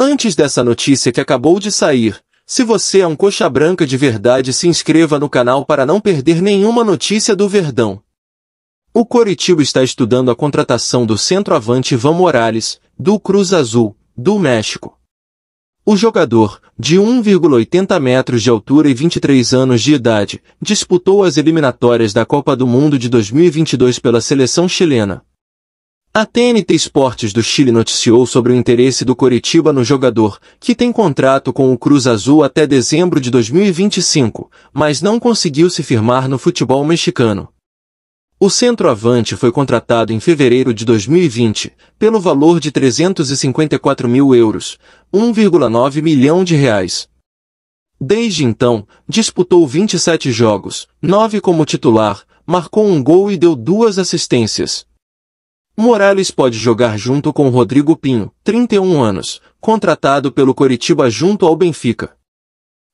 Antes dessa notícia que acabou de sair, se você é um coxa branca de verdade se inscreva no canal para não perder nenhuma notícia do Verdão. O Coritiba está estudando a contratação do centroavante Ivan Morales, do Cruz Azul, do México. O jogador, de 1,80 metros de altura e 23 anos de idade, disputou as eliminatórias da Copa do Mundo de 2022 pela seleção chilena, a TNT Esportes do Chile noticiou sobre o interesse do Coritiba no jogador, que tem contrato com o Cruz Azul até dezembro de 2025, mas não conseguiu se firmar no futebol mexicano. O centroavante foi contratado em fevereiro de 2020, pelo valor de 354 mil euros, 1,9 milhão de reais. Desde então, disputou 27 jogos, 9 como titular, marcou um gol e deu duas assistências. Morales pode jogar junto com Rodrigo Pinho, 31 anos, contratado pelo Coritiba junto ao Benfica.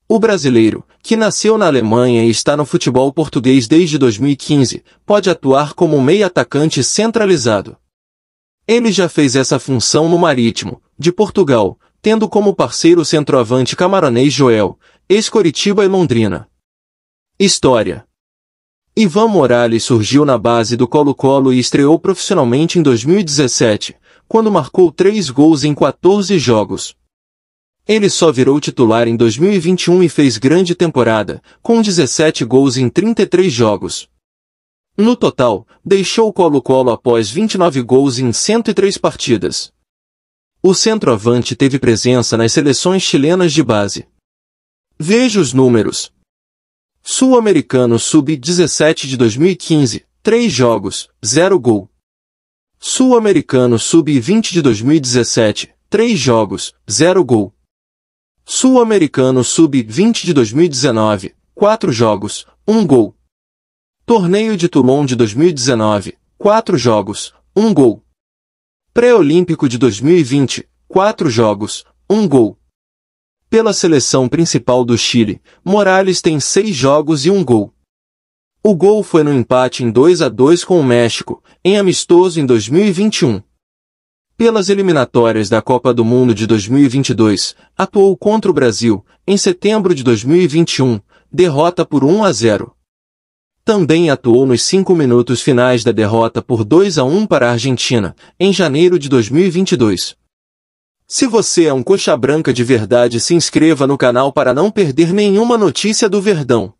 O brasileiro, que nasceu na Alemanha e está no futebol português desde 2015, pode atuar como meio atacante centralizado. Ele já fez essa função no Marítimo, de Portugal, tendo como parceiro o centroavante camaronês Joel, ex-Coritiba e Londrina. História Ivan Morales surgiu na base do Colo-Colo e estreou profissionalmente em 2017, quando marcou três gols em 14 jogos. Ele só virou titular em 2021 e fez grande temporada, com 17 gols em 33 jogos. No total, deixou o Colo-Colo após 29 gols em 103 partidas. O centroavante teve presença nas seleções chilenas de base. Veja os números. Sul-Americano Sub-17 de 2015, 3 jogos, 0 gol. Sul-Americano Sub-20 de 2017, 3 jogos, 0 gol. Sul-Americano Sub-20 de 2019, 4 jogos, 1 gol. Torneio de Toulon de 2019, 4 jogos, 1 gol. Pré-Olímpico de 2020, 4 jogos, 1 gol. Pela seleção principal do Chile, Morales tem seis jogos e um gol. O gol foi no empate em 2 a 2 com o México, em amistoso em 2021. Pelas eliminatórias da Copa do Mundo de 2022, atuou contra o Brasil, em setembro de 2021, derrota por 1 a 0. Também atuou nos cinco minutos finais da derrota por 2 a 1 para a Argentina, em janeiro de 2022. Se você é um coxa branca de verdade, se inscreva no canal para não perder nenhuma notícia do Verdão.